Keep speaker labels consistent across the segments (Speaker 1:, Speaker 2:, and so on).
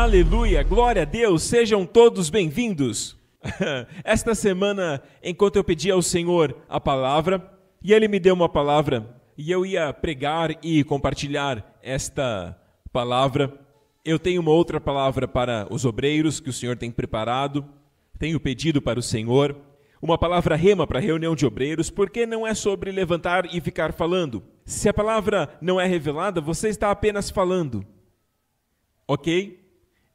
Speaker 1: Aleluia, glória a Deus, sejam todos bem-vindos. Esta semana, enquanto eu pedi ao Senhor a palavra, e Ele me deu uma palavra, e eu ia pregar e compartilhar esta palavra, eu tenho uma outra palavra para os obreiros que o Senhor tem preparado, tenho pedido para o Senhor, uma palavra rema para a reunião de obreiros, porque não é sobre levantar e ficar falando. Se a palavra não é revelada, você está apenas falando. Ok?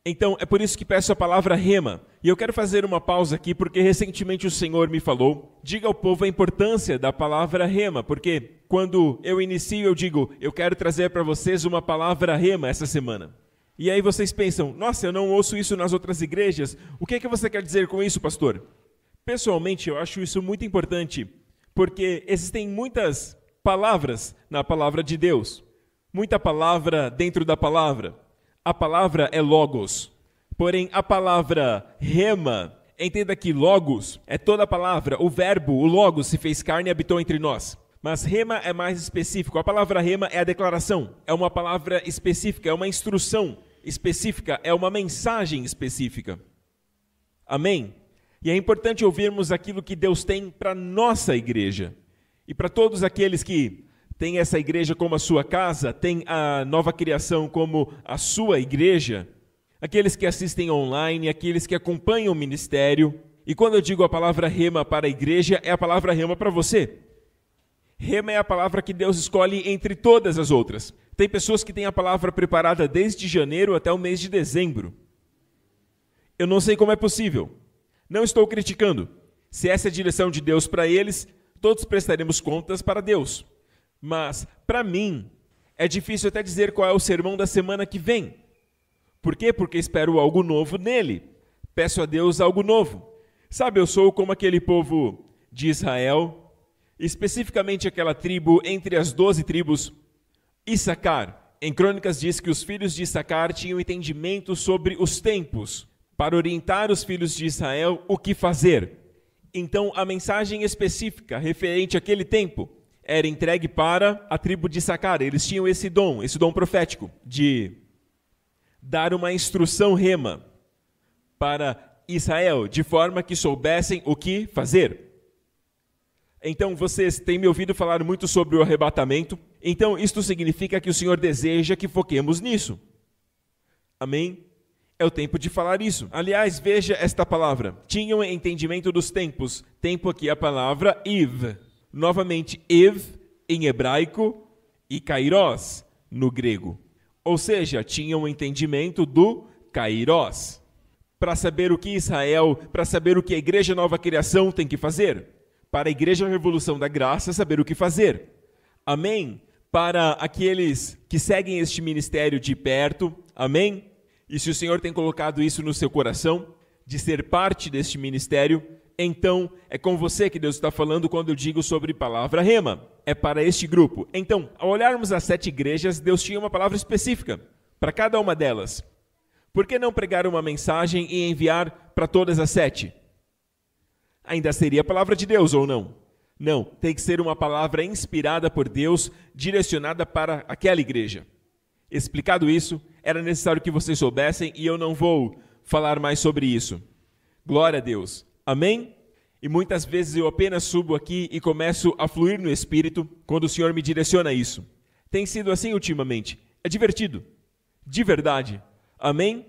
Speaker 1: Então, é por isso que peço a palavra rema. E eu quero fazer uma pausa aqui, porque recentemente o Senhor me falou: diga ao povo a importância da palavra rema, porque quando eu inicio, eu digo: eu quero trazer para vocês uma palavra rema essa semana. E aí vocês pensam: nossa, eu não ouço isso nas outras igrejas. O que é que você quer dizer com isso, pastor? Pessoalmente, eu acho isso muito importante, porque existem muitas palavras na palavra de Deus, muita palavra dentro da palavra. A palavra é logos. Porém, a palavra rema, entenda que logos é toda a palavra, o verbo, o logos se fez carne e habitou entre nós. Mas rema é mais específico. A palavra rema é a declaração, é uma palavra específica, é uma instrução específica, é uma mensagem específica. Amém? E é importante ouvirmos aquilo que Deus tem para nossa igreja e para todos aqueles que tem essa igreja como a sua casa, tem a nova criação como a sua igreja, aqueles que assistem online, aqueles que acompanham o ministério. E quando eu digo a palavra rema para a igreja, é a palavra rema para você. Rema é a palavra que Deus escolhe entre todas as outras. Tem pessoas que têm a palavra preparada desde janeiro até o mês de dezembro. Eu não sei como é possível. Não estou criticando. Se essa é a direção de Deus para eles, todos prestaremos contas para Deus. Mas, para mim, é difícil até dizer qual é o sermão da semana que vem. Por quê? Porque espero algo novo nele. Peço a Deus algo novo. Sabe, eu sou como aquele povo de Israel, especificamente aquela tribo entre as doze tribos, Issacar. Em Crônicas diz que os filhos de Issacar tinham entendimento sobre os tempos, para orientar os filhos de Israel o que fazer. Então, a mensagem específica referente àquele tempo era entregue para a tribo de Sacar. Eles tinham esse dom, esse dom profético, de dar uma instrução rema para Israel, de forma que soubessem o que fazer. Então vocês têm me ouvido falar muito sobre o arrebatamento. Então isto significa que o Senhor deseja que foquemos nisso. Amém? É o tempo de falar isso. Aliás, veja esta palavra. Tinham entendimento dos tempos. Tempo aqui a palavra Iv Novamente, Ev em hebraico e Kairos no grego. Ou seja, tinham um entendimento do Kairos. Para saber o que Israel, para saber o que a Igreja Nova Criação tem que fazer. Para a Igreja Revolução da Graça, saber o que fazer. Amém? Para aqueles que seguem este ministério de perto, amém? E se o Senhor tem colocado isso no seu coração, de ser parte deste ministério, então, é com você que Deus está falando quando eu digo sobre palavra rema. É para este grupo. Então, ao olharmos as sete igrejas, Deus tinha uma palavra específica para cada uma delas. Por que não pregar uma mensagem e enviar para todas as sete? Ainda seria a palavra de Deus ou não? Não, tem que ser uma palavra inspirada por Deus, direcionada para aquela igreja. Explicado isso, era necessário que vocês soubessem e eu não vou falar mais sobre isso. Glória a Deus. Amém? E muitas vezes eu apenas subo aqui e começo a fluir no espírito quando o Senhor me direciona isso. Tem sido assim ultimamente. É divertido. De verdade. Amém?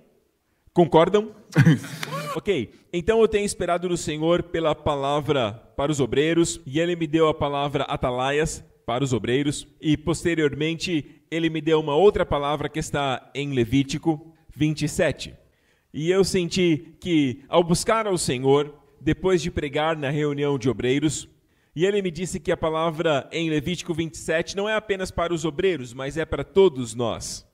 Speaker 1: Concordam? ok, então eu tenho esperado no Senhor pela palavra para os obreiros, e ele me deu a palavra atalaias para os obreiros, e posteriormente ele me deu uma outra palavra que está em Levítico 27. E eu senti que, ao buscar ao Senhor, depois de pregar na reunião de obreiros, e ele me disse que a palavra em Levítico 27 não é apenas para os obreiros, mas é para todos nós.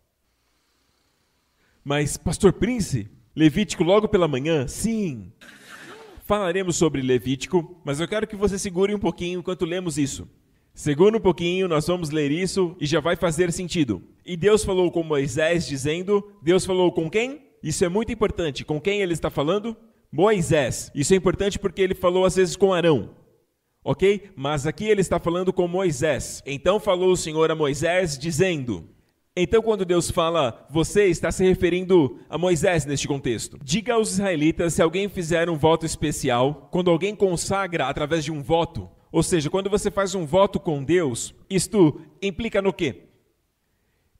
Speaker 1: Mas, Pastor Prince, Levítico logo pela manhã? Sim! Falaremos sobre Levítico, mas eu quero que você segure um pouquinho enquanto lemos isso. Segura um pouquinho, nós vamos ler isso e já vai fazer sentido. E Deus falou com Moisés, dizendo: Deus falou com quem? Isso é muito importante. Com quem ele está falando? Moisés. Isso é importante porque ele falou às vezes com Arão. Ok? Mas aqui ele está falando com Moisés. Então falou o Senhor a Moisés, dizendo. Então, quando Deus fala você, está se referindo a Moisés neste contexto. Diga aos israelitas se alguém fizer um voto especial, quando alguém consagra através de um voto, ou seja, quando você faz um voto com Deus, isto implica no quê?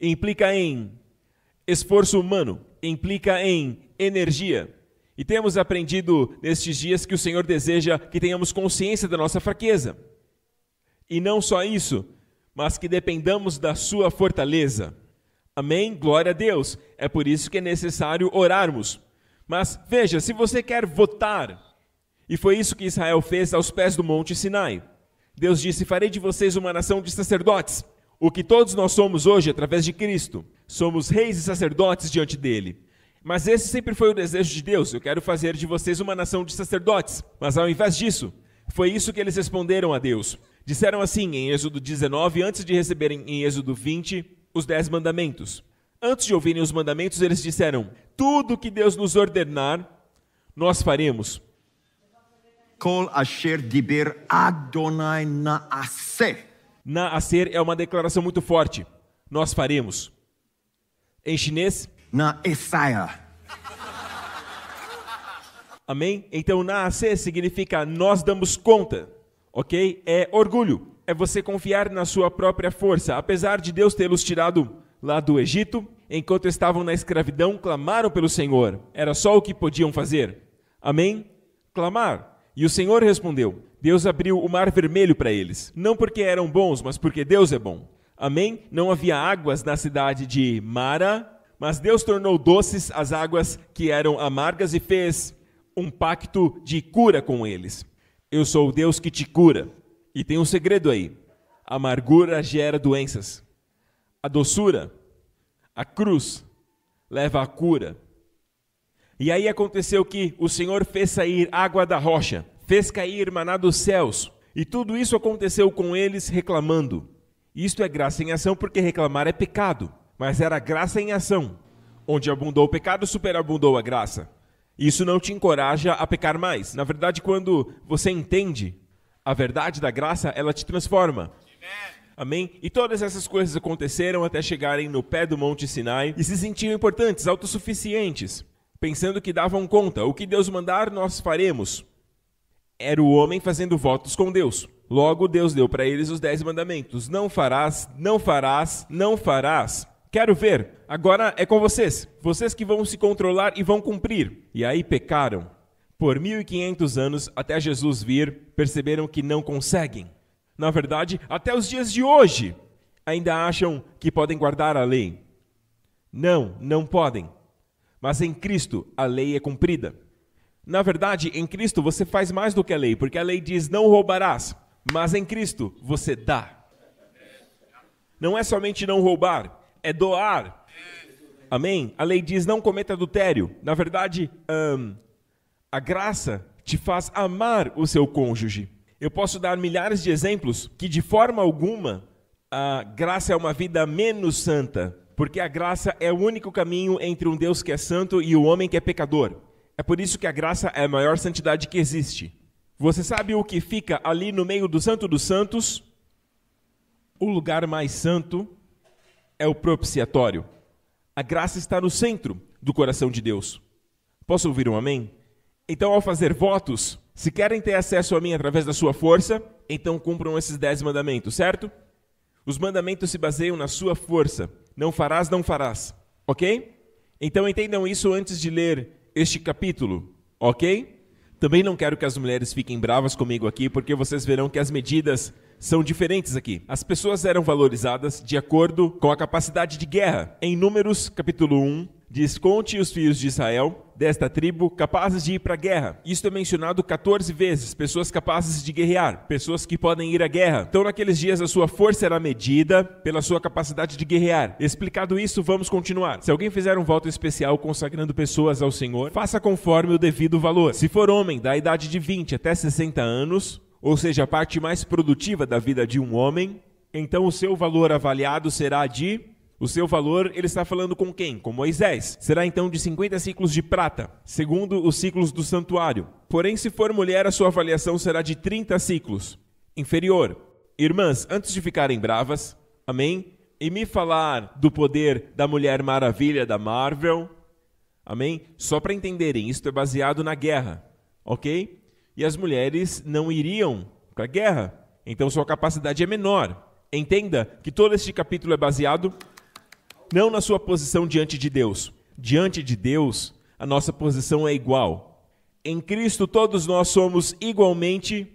Speaker 1: Implica em esforço humano, implica em energia, e temos aprendido nestes dias que o Senhor deseja que tenhamos consciência da nossa fraqueza. E não só isso, mas que dependamos da Sua fortaleza. Amém? Glória a Deus. É por isso que é necessário orarmos. Mas veja, se você quer votar, e foi isso que Israel fez aos pés do Monte Sinai. Deus disse: Farei de vocês uma nação de sacerdotes. O que todos nós somos hoje através de Cristo. Somos reis e sacerdotes diante dele. Mas esse sempre foi o desejo de Deus: eu quero fazer de vocês uma nação de sacerdotes. Mas ao invés disso, foi isso que eles responderam a Deus. Disseram assim em Êxodo 19, antes de receberem em Êxodo 20 os dez mandamentos. Antes de ouvirem os mandamentos, eles disseram: Tudo que Deus nos ordenar, nós faremos. Na acer é uma declaração muito forte. Nós faremos. Em chinês, na Essaia. Amém? Então, na AC significa nós damos conta, ok? É orgulho, é você confiar na sua própria força. Apesar de Deus tê-los tirado lá do Egito, enquanto estavam na escravidão, clamaram pelo Senhor. Era só o que podiam fazer. Amém? Clamar. E o Senhor respondeu: Deus abriu o mar vermelho para eles. Não porque eram bons, mas porque Deus é bom. Amém? Não havia águas na cidade de Mara, mas Deus tornou doces as águas que eram amargas e fez um pacto de cura com eles. Eu sou o Deus que te cura. E tem um segredo aí: a amargura gera doenças, a doçura, a cruz, leva à cura. E aí aconteceu que o Senhor fez sair água da rocha, fez cair maná dos céus, e tudo isso aconteceu com eles reclamando. Isto é graça em ação, porque reclamar é pecado mas era graça em ação. Onde abundou o pecado, superabundou a graça. Isso não te encoraja a pecar mais. Na verdade, quando você entende a verdade da graça, ela te transforma. Amém? E todas essas coisas aconteceram até chegarem no pé do Monte Sinai e se sentiam importantes, autossuficientes, pensando que davam conta. O que Deus mandar, nós faremos. Era o homem fazendo votos com Deus. Logo, Deus deu para eles os dez mandamentos: Não farás, não farás, não farás. Quero ver. Agora é com vocês. Vocês que vão se controlar e vão cumprir. E aí pecaram. Por 1500 anos até Jesus vir, perceberam que não conseguem. Na verdade, até os dias de hoje, ainda acham que podem guardar a lei. Não, não podem. Mas em Cristo a lei é cumprida. Na verdade, em Cristo você faz mais do que a lei, porque a lei diz não roubarás, mas em Cristo você dá. Não é somente não roubar, é doar. Amém? A lei diz: não cometa adultério. Na verdade, um, a graça te faz amar o seu cônjuge. Eu posso dar milhares de exemplos que, de forma alguma, a graça é uma vida menos santa, porque a graça é o único caminho entre um Deus que é santo e o um homem que é pecador. É por isso que a graça é a maior santidade que existe. Você sabe o que fica ali no meio do Santo dos Santos? O lugar mais santo é o propiciatório. A graça está no centro do coração de Deus. Posso ouvir um amém? Então, ao fazer votos, se querem ter acesso a mim através da sua força, então cumpram esses dez mandamentos, certo? Os mandamentos se baseiam na sua força. Não farás, não farás. Ok? Então entendam isso antes de ler este capítulo. Ok? Também não quero que as mulheres fiquem bravas comigo aqui, porque vocês verão que as medidas são diferentes aqui. As pessoas eram valorizadas de acordo com a capacidade de guerra. Em Números, capítulo 1, diz: Conte os filhos de Israel, desta tribo, capazes de ir para a guerra. Isto é mencionado 14 vezes: pessoas capazes de guerrear, pessoas que podem ir à guerra. Então, naqueles dias, a sua força era medida pela sua capacidade de guerrear. Explicado isso, vamos continuar. Se alguém fizer um voto especial consagrando pessoas ao Senhor, faça conforme o devido valor. Se for homem da idade de 20 até 60 anos, ou seja, a parte mais produtiva da vida de um homem, então o seu valor avaliado será de. O seu valor, ele está falando com quem? Com Moisés. Será então de 50 ciclos de prata, segundo os ciclos do santuário. Porém, se for mulher, a sua avaliação será de 30 ciclos. Inferior. Irmãs, antes de ficarem bravas, amém? E me falar do poder da Mulher Maravilha da Marvel, amém? Só para entenderem, isto é baseado na guerra, ok? e as mulheres não iriam para a guerra. Então sua capacidade é menor. Entenda que todo este capítulo é baseado não na sua posição diante de Deus. Diante de Deus, a nossa posição é igual. Em Cristo todos nós somos igualmente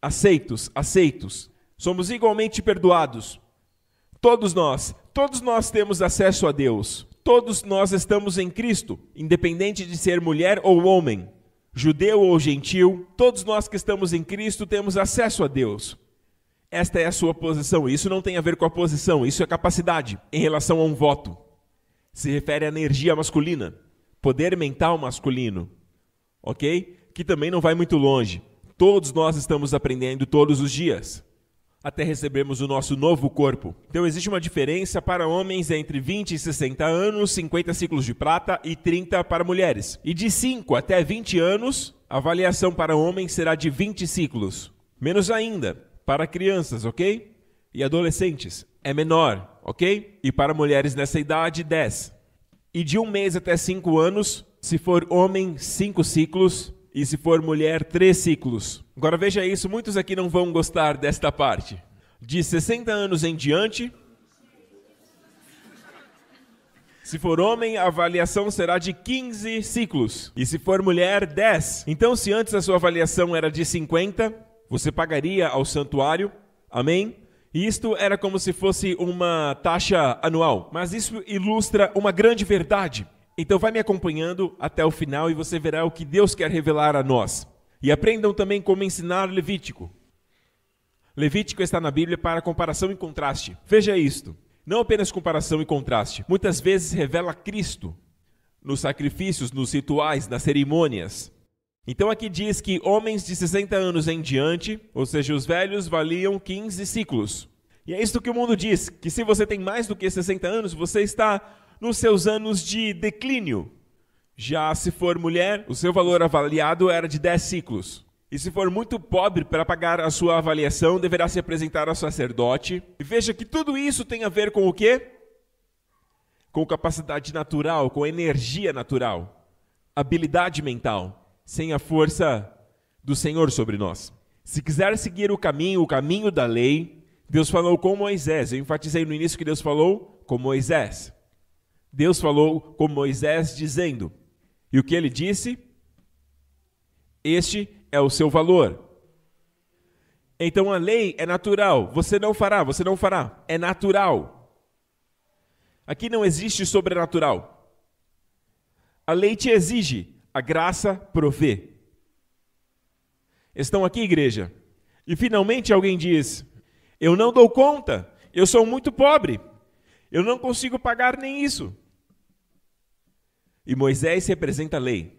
Speaker 1: aceitos, aceitos. Somos igualmente perdoados. Todos nós, todos nós temos acesso a Deus. Todos nós estamos em Cristo, independente de ser mulher ou homem judeu ou gentil, todos nós que estamos em Cristo temos acesso a Deus. Esta é a sua posição. Isso não tem a ver com a posição, isso é capacidade em relação a um voto. Se refere à energia masculina, poder mental masculino. Ok? Que também não vai muito longe. Todos nós estamos aprendendo todos os dias até recebermos o nosso novo corpo. Então existe uma diferença para homens entre 20 e 60 anos, 50 ciclos de prata e 30 para mulheres. E de 5 até 20 anos, a avaliação para homens será de 20 ciclos. Menos ainda para crianças, ok? E adolescentes é menor, ok? E para mulheres nessa idade, 10. E de um mês até 5 anos, se for homem, 5 ciclos, e se for mulher, três ciclos. Agora veja isso, muitos aqui não vão gostar desta parte. De 60 anos em diante, se for homem, a avaliação será de 15 ciclos. E se for mulher, 10. Então, se antes a sua avaliação era de 50, você pagaria ao santuário. Amém? E isto era como se fosse uma taxa anual. Mas isso ilustra uma grande verdade. Então vai me acompanhando até o final e você verá o que Deus quer revelar a nós. E aprendam também como ensinar Levítico. Levítico está na Bíblia para comparação e contraste. Veja isto. Não apenas comparação e contraste. Muitas vezes revela Cristo nos sacrifícios, nos rituais, nas cerimônias. Então aqui diz que homens de 60 anos em diante, ou seja, os velhos, valiam 15 ciclos. E é isso que o mundo diz, que se você tem mais do que 60 anos, você está nos seus anos de declínio. Já se for mulher, o seu valor avaliado era de 10 ciclos. E se for muito pobre para pagar a sua avaliação, deverá se apresentar ao sacerdote. E veja que tudo isso tem a ver com o quê? Com capacidade natural, com energia natural, habilidade mental, sem a força do Senhor sobre nós. Se quiser seguir o caminho, o caminho da lei, Deus falou com Moisés. Eu enfatizei no início que Deus falou com Moisés. Deus falou com Moisés dizendo: E o que ele disse? Este é o seu valor. Então a lei é natural. Você não fará, você não fará. É natural. Aqui não existe sobrenatural. A lei te exige, a graça provê. Estão aqui, igreja? E finalmente alguém diz: Eu não dou conta, eu sou muito pobre, eu não consigo pagar nem isso. E Moisés representa a lei.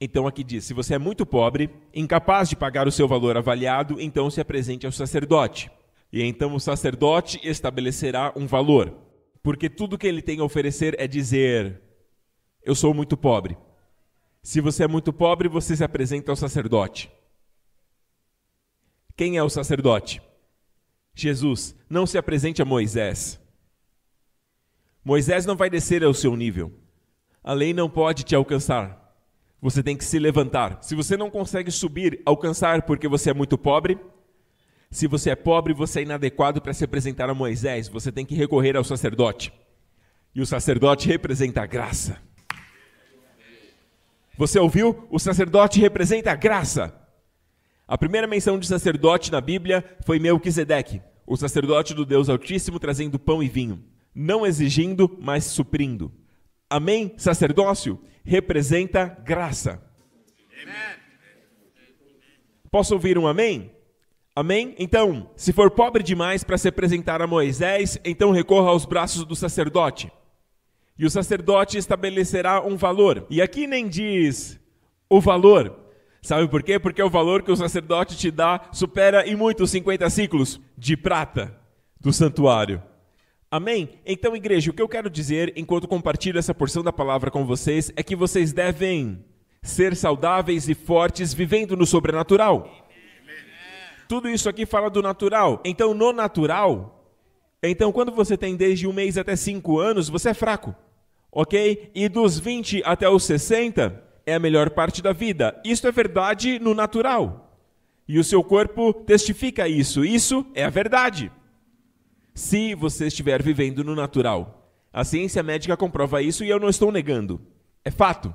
Speaker 1: Então aqui diz: se você é muito pobre, incapaz de pagar o seu valor avaliado, então se apresente ao sacerdote. E então o sacerdote estabelecerá um valor. Porque tudo que ele tem a oferecer é dizer: Eu sou muito pobre. Se você é muito pobre, você se apresenta ao sacerdote. Quem é o sacerdote? Jesus, não se apresente a Moisés. Moisés não vai descer ao seu nível. A lei não pode te alcançar. Você tem que se levantar. Se você não consegue subir, alcançar porque você é muito pobre, se você é pobre, você é inadequado para se apresentar a Moisés, você tem que recorrer ao sacerdote. E o sacerdote representa a graça. Você ouviu? O sacerdote representa a graça. A primeira menção de sacerdote na Bíblia foi Melquisedeque, o sacerdote do Deus Altíssimo trazendo pão e vinho, não exigindo, mas suprindo. Amém? Sacerdócio representa graça. Amém. Posso ouvir um amém? Amém? Então, se for pobre demais para se apresentar a Moisés, então recorra aos braços do sacerdote. E o sacerdote estabelecerá um valor. E aqui nem diz o valor. Sabe por quê? Porque é o valor que o sacerdote te dá supera em muito os 50 ciclos de prata do santuário. Amém? Então, igreja, o que eu quero dizer enquanto compartilho essa porção da palavra com vocês é que vocês devem ser saudáveis e fortes vivendo no sobrenatural. Tudo isso aqui fala do natural. Então, no natural, então quando você tem desde um mês até cinco anos, você é fraco, ok? E dos 20 até os 60 é a melhor parte da vida. Isso é verdade no natural. E o seu corpo testifica isso. Isso é a verdade se você estiver vivendo no natural. A ciência médica comprova isso e eu não estou negando. É fato.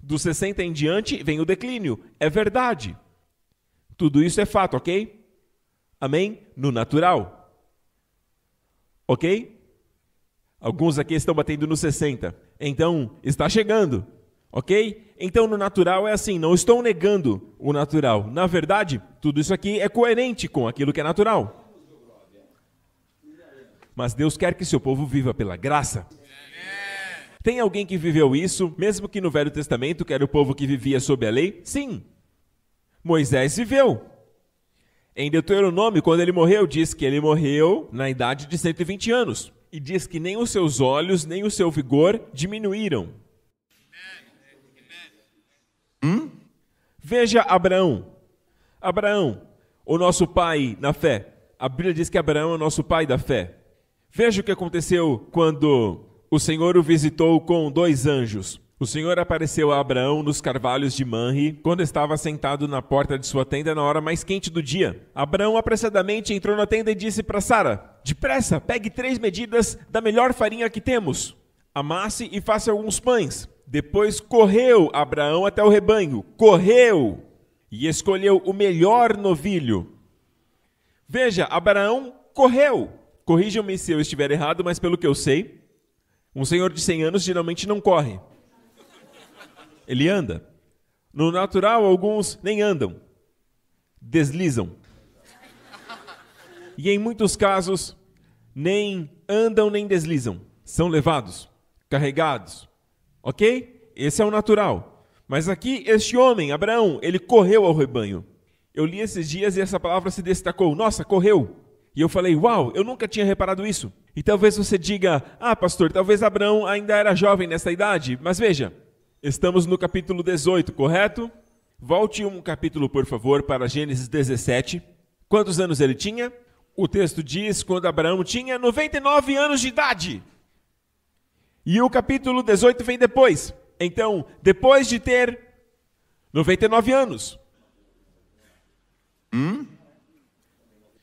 Speaker 1: Dos 60 em diante vem o declínio. É verdade. Tudo isso é fato, ok? Amém? No natural. Ok? Alguns aqui estão batendo nos 60. Então, está chegando. Ok? Então, no natural é assim: não estou negando o natural. Na verdade, tudo isso aqui é coerente com aquilo que é natural mas Deus quer que seu povo viva pela graça. Tem alguém que viveu isso, mesmo que no Velho Testamento, que era o povo que vivia sob a lei? Sim. Moisés viveu. Em Deuteronômio, quando ele morreu, diz que ele morreu na idade de 120 anos. E diz que nem os seus olhos, nem o seu vigor diminuíram. Hum? Veja Abraão. Abraão, o nosso pai na fé. A Bíblia diz que Abraão é o nosso pai da fé. Veja o que aconteceu quando o Senhor o visitou com dois anjos. O Senhor apareceu a Abraão nos carvalhos de Manre, quando estava sentado na porta de sua tenda na hora mais quente do dia. Abraão apressadamente entrou na tenda e disse para Sara: Depressa, pegue três medidas da melhor farinha que temos. Amasse e faça alguns pães. Depois correu Abraão até o rebanho, correu e escolheu o melhor novilho. Veja, Abraão correu. Corrijam-me se eu estiver errado, mas pelo que eu sei, um senhor de 100 anos geralmente não corre. Ele anda. No natural, alguns nem andam, deslizam. E em muitos casos, nem andam nem deslizam. São levados, carregados. Ok? Esse é o natural. Mas aqui, este homem, Abraão, ele correu ao rebanho. Eu li esses dias e essa palavra se destacou. Nossa, correu! E eu falei, uau, eu nunca tinha reparado isso. E talvez você diga, ah, pastor, talvez Abraão ainda era jovem nessa idade. Mas veja, estamos no capítulo 18, correto? Volte um capítulo, por favor, para Gênesis 17. Quantos anos ele tinha? O texto diz quando Abraão tinha 99 anos de idade. E o capítulo 18 vem depois. Então, depois de ter 99 anos. Hum?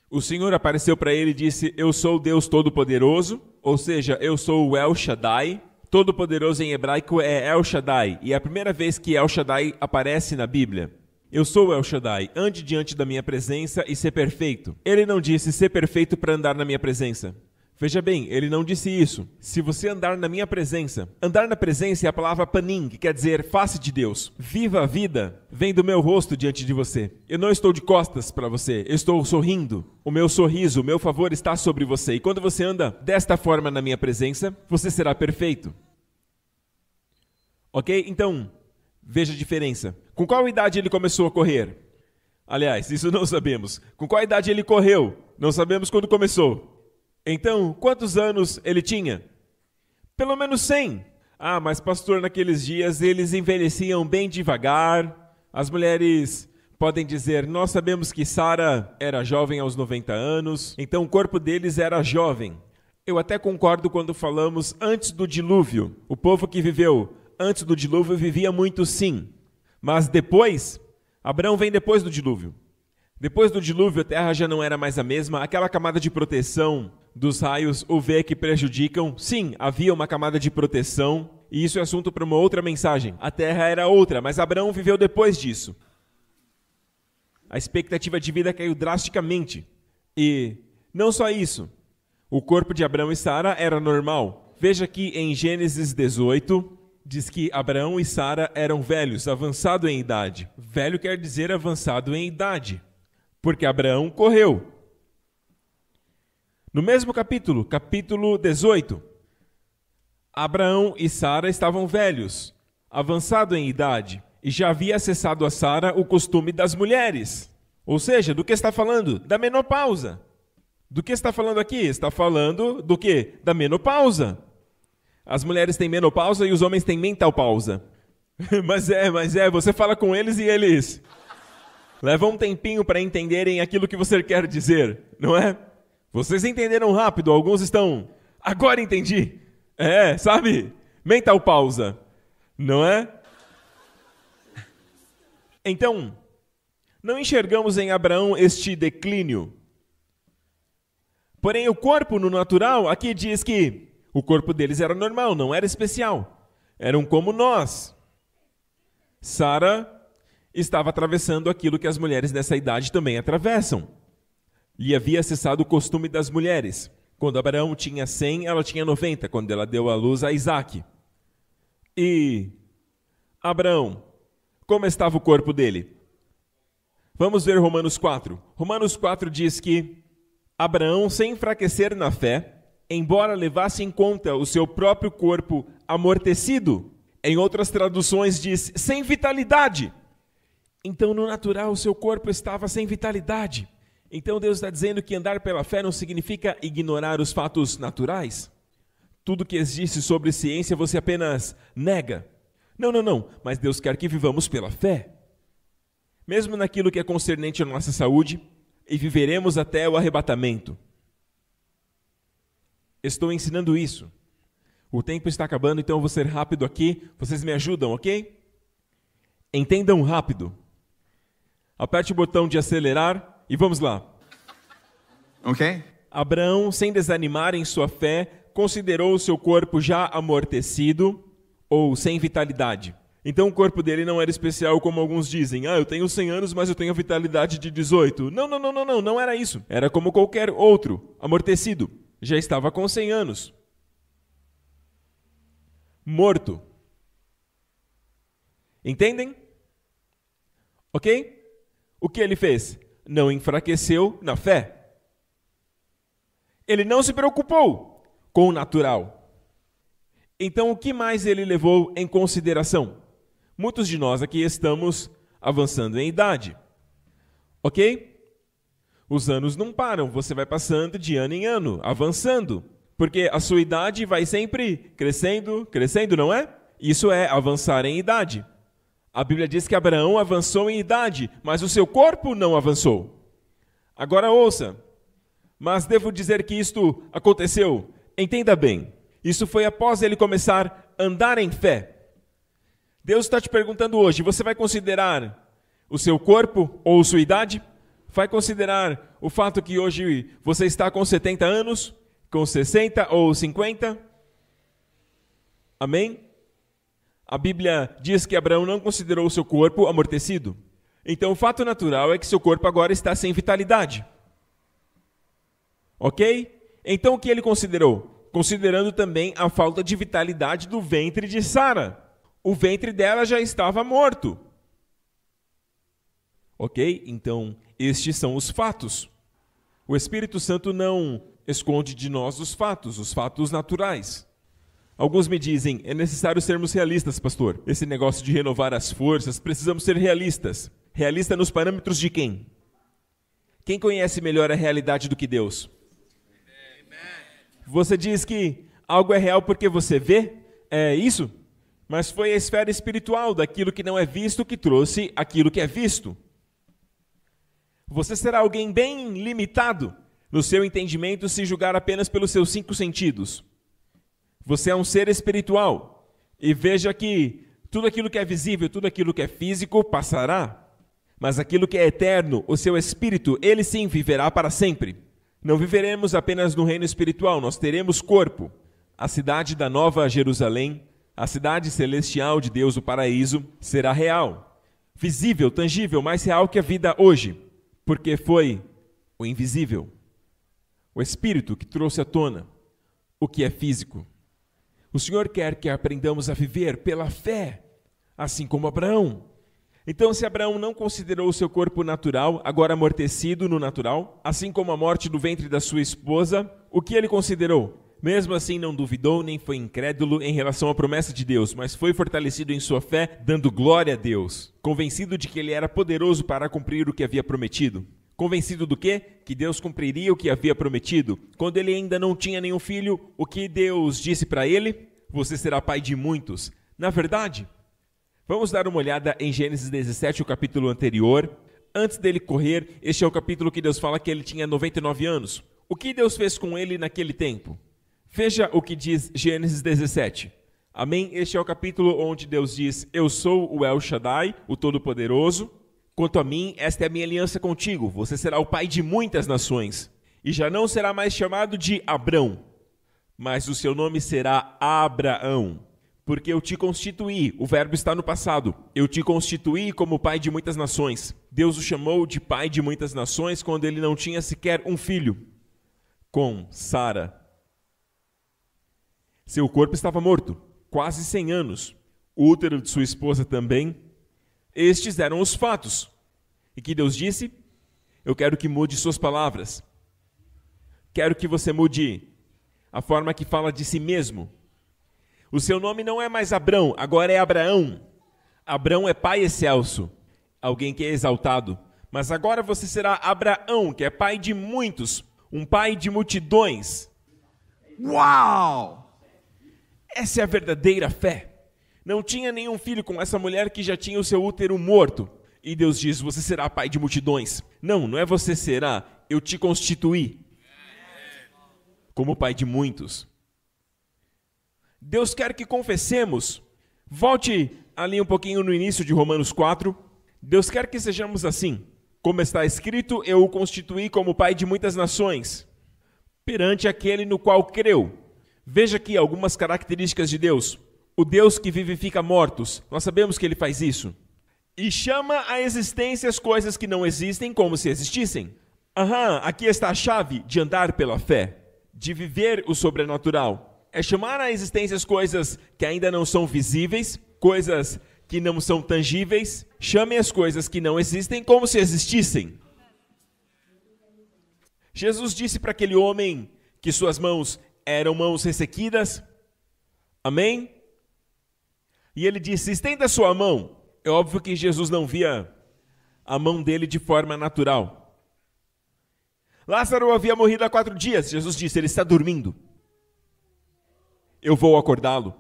Speaker 1: O Senhor apareceu para ele e disse: Eu sou Deus Todo-Poderoso, ou seja, eu sou o El Shaddai. Todo-Poderoso em hebraico é El Shaddai, e é a primeira vez que El Shaddai aparece na Bíblia. Eu sou El Shaddai, ande diante da minha presença e ser perfeito. Ele não disse ser perfeito para andar na minha presença. Veja bem, ele não disse isso. Se você andar na minha presença. Andar na presença é a palavra paning, que quer dizer face de Deus. Viva a vida vem do meu rosto diante de você. Eu não estou de costas para você, eu estou sorrindo. O meu sorriso, o meu favor está sobre você. E quando você anda desta forma na minha presença, você será perfeito. Ok? Então, veja a diferença. Com qual idade ele começou a correr? Aliás, isso não sabemos. Com qual idade ele correu? Não sabemos quando começou. Então, quantos anos ele tinha? Pelo menos 100. Ah, mas pastor, naqueles dias eles envelheciam bem devagar. As mulheres podem dizer: Nós sabemos que Sara era jovem aos 90 anos, então o corpo deles era jovem. Eu até concordo quando falamos antes do dilúvio. O povo que viveu antes do dilúvio vivia muito, sim. Mas depois, Abraão vem depois do dilúvio. Depois do dilúvio, a terra já não era mais a mesma, aquela camada de proteção dos raios UV que prejudicam. Sim, havia uma camada de proteção, e isso é assunto para uma outra mensagem. A Terra era outra, mas Abraão viveu depois disso. A expectativa de vida caiu drasticamente. E não só isso. O corpo de Abraão e Sara era normal. Veja que em Gênesis 18 diz que Abraão e Sara eram velhos, avançado em idade. Velho quer dizer avançado em idade, porque Abraão correu, no mesmo capítulo, capítulo 18, Abraão e Sara estavam velhos, avançado em idade, e já havia cessado a Sara o costume das mulheres. Ou seja, do que está falando? Da menopausa. Do que está falando aqui? Está falando do que? Da menopausa. As mulheres têm menopausa e os homens têm mental pausa. mas é, mas é, você fala com eles e eles levam um tempinho para entenderem aquilo que você quer dizer, não é? Vocês entenderam rápido, alguns estão. Agora entendi! É, sabe? Mental pausa. Não é? Então, não enxergamos em Abraão este declínio. Porém, o corpo no natural, aqui diz que o corpo deles era normal, não era especial. Eram como nós. Sara estava atravessando aquilo que as mulheres nessa idade também atravessam. Lhe havia cessado o costume das mulheres. Quando Abraão tinha 100, ela tinha 90, quando ela deu à luz a Isaac. E Abraão, como estava o corpo dele? Vamos ver Romanos 4. Romanos 4 diz que Abraão, sem enfraquecer na fé, embora levasse em conta o seu próprio corpo amortecido, em outras traduções diz sem vitalidade. Então, no natural, o seu corpo estava sem vitalidade. Então Deus está dizendo que andar pela fé não significa ignorar os fatos naturais? Tudo que existe sobre ciência você apenas nega. Não, não, não, mas Deus quer que vivamos pela fé. Mesmo naquilo que é concernente à nossa saúde, e viveremos até o arrebatamento. Estou ensinando isso. O tempo está acabando, então eu vou ser rápido aqui. Vocês me ajudam, ok? Entendam rápido. Aperte o botão de acelerar e vamos lá. Ok? Abraão, sem desanimar em sua fé, considerou o seu corpo já amortecido ou sem vitalidade. Então o corpo dele não era especial como alguns dizem. Ah, eu tenho 100 anos, mas eu tenho a vitalidade de 18. Não, não, não, não, não, não era isso. Era como qualquer outro, amortecido. Já estava com 100 anos. Morto. Entendem? OK? O que ele fez? não enfraqueceu na fé. Ele não se preocupou com o natural. Então, o que mais ele levou em consideração? Muitos de nós aqui estamos avançando em idade. Ok? Os anos não param, você vai passando de ano em ano, avançando. Porque a sua idade vai sempre crescendo, crescendo, não é? Isso é avançar em idade. A Bíblia diz que Abraão avançou em idade, mas o seu corpo não avançou. Agora ouça, mas devo dizer que isto aconteceu, entenda bem. Isso foi após ele começar a andar em fé. Deus está te perguntando hoje: você vai considerar o seu corpo ou sua idade? Vai considerar o fato que hoje você está com 70 anos, com 60 ou 50? Amém? A Bíblia diz que Abraão não considerou seu corpo amortecido. Então, o fato natural é que seu corpo agora está sem vitalidade. Ok? Então, o que ele considerou? Considerando também a falta de vitalidade do ventre de Sara. O ventre dela já estava morto. Ok? Então, estes são os fatos. O Espírito Santo não esconde de nós os fatos, os fatos naturais. Alguns me dizem: é necessário sermos realistas, pastor. Esse negócio de renovar as forças, precisamos ser realistas. Realista nos parâmetros de quem? Quem conhece melhor a realidade do que Deus? Você diz que algo é real porque você vê? É isso? Mas foi a esfera espiritual daquilo que não é visto que trouxe aquilo que é visto. Você será alguém bem limitado no seu entendimento se julgar apenas pelos seus cinco sentidos. Você é um ser espiritual. E veja que tudo aquilo que é visível, tudo aquilo que é físico passará, mas aquilo que é eterno, o seu espírito, ele sim viverá para sempre. Não viveremos apenas no reino espiritual, nós teremos corpo. A cidade da Nova Jerusalém, a cidade celestial de Deus, o paraíso, será real, visível, tangível, mais real que a vida hoje, porque foi o invisível, o espírito que trouxe à tona o que é físico. O Senhor quer que aprendamos a viver pela fé, assim como Abraão. Então, se Abraão não considerou o seu corpo natural, agora amortecido no natural, assim como a morte do ventre da sua esposa, o que ele considerou? Mesmo assim, não duvidou nem foi incrédulo em relação à promessa de Deus, mas foi fortalecido em sua fé, dando glória a Deus, convencido de que ele era poderoso para cumprir o que havia prometido. Convencido do quê? Que Deus cumpriria o que havia prometido. Quando ele ainda não tinha nenhum filho, o que Deus disse para ele? Você será pai de muitos. Na verdade, vamos dar uma olhada em Gênesis 17, o capítulo anterior. Antes dele correr, este é o capítulo que Deus fala que ele tinha 99 anos. O que Deus fez com ele naquele tempo? Veja o que diz Gênesis 17. Amém? Este é o capítulo onde Deus diz: Eu sou o El Shaddai, o Todo-Poderoso. Quanto a mim, esta é a minha aliança contigo: você será o pai de muitas nações, e já não será mais chamado de Abrão, mas o seu nome será Abraão, porque eu te constituí, o verbo está no passado, eu te constituí como pai de muitas nações. Deus o chamou de pai de muitas nações quando ele não tinha sequer um filho, com Sara. Seu corpo estava morto, quase 100 anos. O útero de sua esposa também estes eram os fatos. E que Deus disse: Eu quero que mude suas palavras. Quero que você mude a forma que fala de si mesmo. O seu nome não é mais Abrão, agora é Abraão. Abrão é pai excelso, alguém que é exaltado. Mas agora você será Abraão, que é pai de muitos, um pai de multidões. Uau! Essa é a verdadeira fé. Não tinha nenhum filho com essa mulher que já tinha o seu útero morto. E Deus diz: Você será pai de multidões. Não, não é você será, eu te constituí como pai de muitos. Deus quer que confessemos. Volte ali um pouquinho no início de Romanos 4. Deus quer que sejamos assim. Como está escrito, eu o constituí como pai de muitas nações, perante aquele no qual creu. Veja aqui algumas características de Deus o Deus que vivifica mortos. Nós sabemos que ele faz isso. E chama à existência as coisas que não existem como se existissem. Aham, aqui está a chave de andar pela fé, de viver o sobrenatural. É chamar à existência as coisas que ainda não são visíveis, coisas que não são tangíveis. Chame as coisas que não existem como se existissem. Jesus disse para aquele homem que suas mãos eram mãos ressequidas. Amém? E ele disse: estenda sua mão. É óbvio que Jesus não via a mão dele de forma natural. Lázaro havia morrido há quatro dias. Jesus disse: ele está dormindo. Eu vou acordá-lo.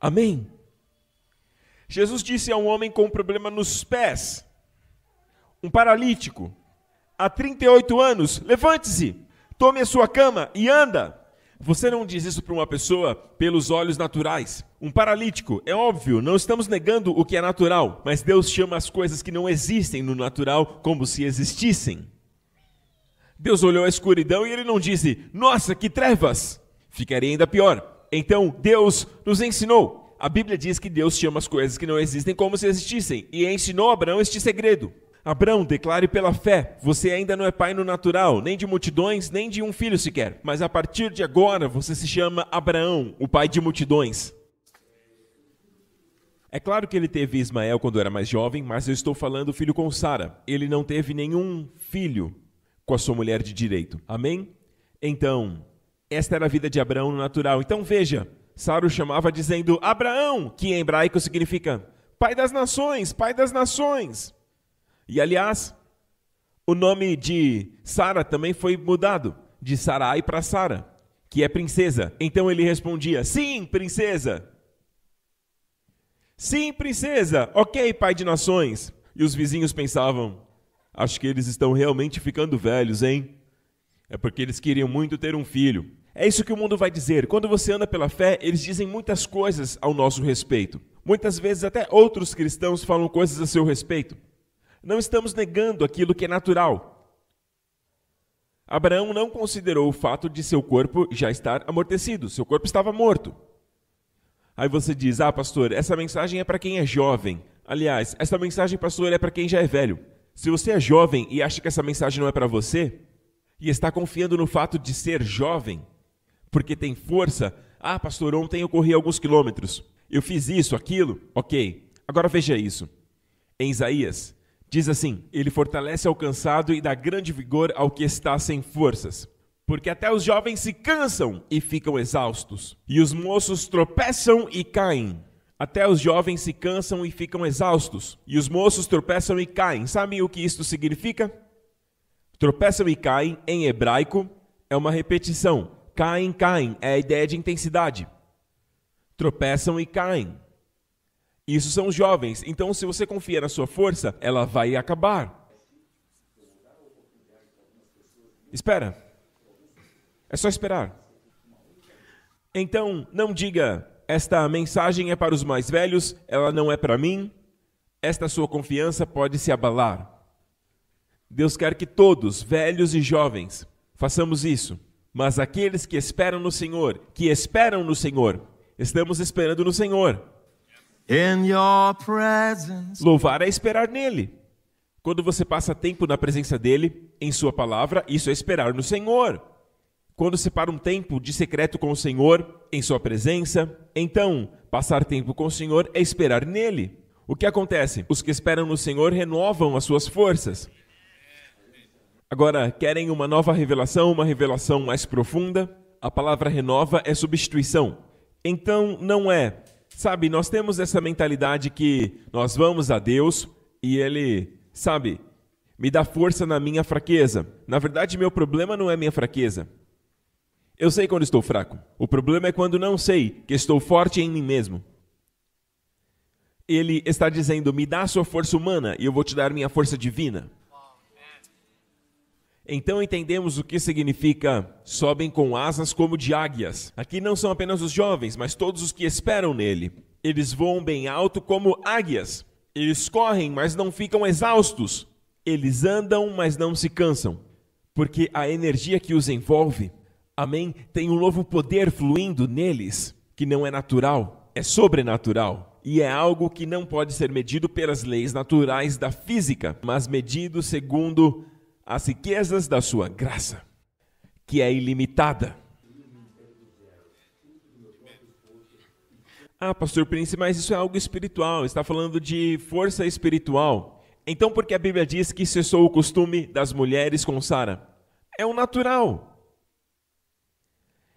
Speaker 1: Amém? Jesus disse a um homem com um problema nos pés, um paralítico, há 38 anos: levante-se, tome a sua cama e anda. Você não diz isso para uma pessoa pelos olhos naturais. Um paralítico, é óbvio, não estamos negando o que é natural, mas Deus chama as coisas que não existem no natural como se existissem. Deus olhou a escuridão e ele não disse: Nossa, que trevas! Ficaria ainda pior. Então Deus nos ensinou. A Bíblia diz que Deus chama as coisas que não existem como se existissem e ensinou a Abraão este segredo. Abraão, declare pela fé: você ainda não é pai no natural, nem de multidões, nem de um filho sequer, mas a partir de agora você se chama Abraão, o pai de multidões. É claro que ele teve Ismael quando era mais jovem, mas eu estou falando filho com Sara. Ele não teve nenhum filho com a sua mulher de direito. Amém? Então, esta era a vida de Abraão no natural. Então veja, Sara o chamava dizendo Abraão, que em hebraico significa pai das nações, pai das nações. E aliás, o nome de Sara também foi mudado de Sarai para Sara, que é princesa. Então ele respondia: Sim, princesa. Sim, princesa. Ok, pai de nações. E os vizinhos pensavam: Acho que eles estão realmente ficando velhos, hein? É porque eles queriam muito ter um filho. É isso que o mundo vai dizer. Quando você anda pela fé, eles dizem muitas coisas ao nosso respeito. Muitas vezes, até outros cristãos falam coisas a seu respeito. Não estamos negando aquilo que é natural. Abraão não considerou o fato de seu corpo já estar amortecido, seu corpo estava morto. Aí você diz: Ah, pastor, essa mensagem é para quem é jovem. Aliás, essa mensagem, pastor, é para quem já é velho. Se você é jovem e acha que essa mensagem não é para você, e está confiando no fato de ser jovem, porque tem força, ah, pastor, ontem eu corri alguns quilômetros, eu fiz isso, aquilo, ok. Agora veja isso. Em Isaías, Diz assim: Ele fortalece ao cansado e dá grande vigor ao que está sem forças. Porque até os jovens se cansam e ficam exaustos, e os moços tropeçam e caem. Até os jovens se cansam e ficam exaustos, e os moços tropeçam e caem. Sabe o que isto significa? Tropeçam e caem, em hebraico, é uma repetição. Caem, caem, é a ideia de intensidade. Tropeçam e caem. Isso são os jovens. Então, se você confia na sua força, ela vai acabar. Espera. É só esperar. Então, não diga: esta mensagem é para os mais velhos, ela não é para mim. Esta sua confiança pode se abalar. Deus quer que todos, velhos e jovens, façamos isso. Mas aqueles que esperam no Senhor, que esperam no Senhor, estamos esperando no Senhor Louvar é esperar nele. Quando você passa tempo na presença dele, em sua palavra, isso é esperar no Senhor. Quando separa um tempo de secreto com o Senhor, em sua presença, então, passar tempo com o Senhor é esperar nele. O que acontece? Os que esperam no Senhor renovam as suas forças. Agora, querem uma nova revelação, uma revelação mais profunda? A palavra renova é substituição. Então, não é Sabe, nós temos essa mentalidade que nós vamos a Deus e Ele, sabe, me dá força na minha fraqueza. Na verdade, meu problema não é minha fraqueza. Eu sei quando estou fraco. O problema é quando não sei que estou forte em mim mesmo. Ele está dizendo: me dá a sua força humana e eu vou te dar minha força divina. Então entendemos o que significa sobem com asas como de águias. Aqui não são apenas os jovens, mas todos os que esperam nele. Eles voam bem alto como águias. Eles correm, mas não ficam exaustos. Eles andam, mas não se cansam. Porque a energia que os envolve, amém, tem um novo poder fluindo neles, que não é natural, é sobrenatural e é algo que não pode ser medido pelas leis naturais da física, mas medido segundo as riquezas da sua graça, que é ilimitada. Ah, pastor Príncipe, mas isso é algo espiritual, está falando de força espiritual. Então, por que a Bíblia diz que cessou o costume das mulheres com Sara? É o um natural.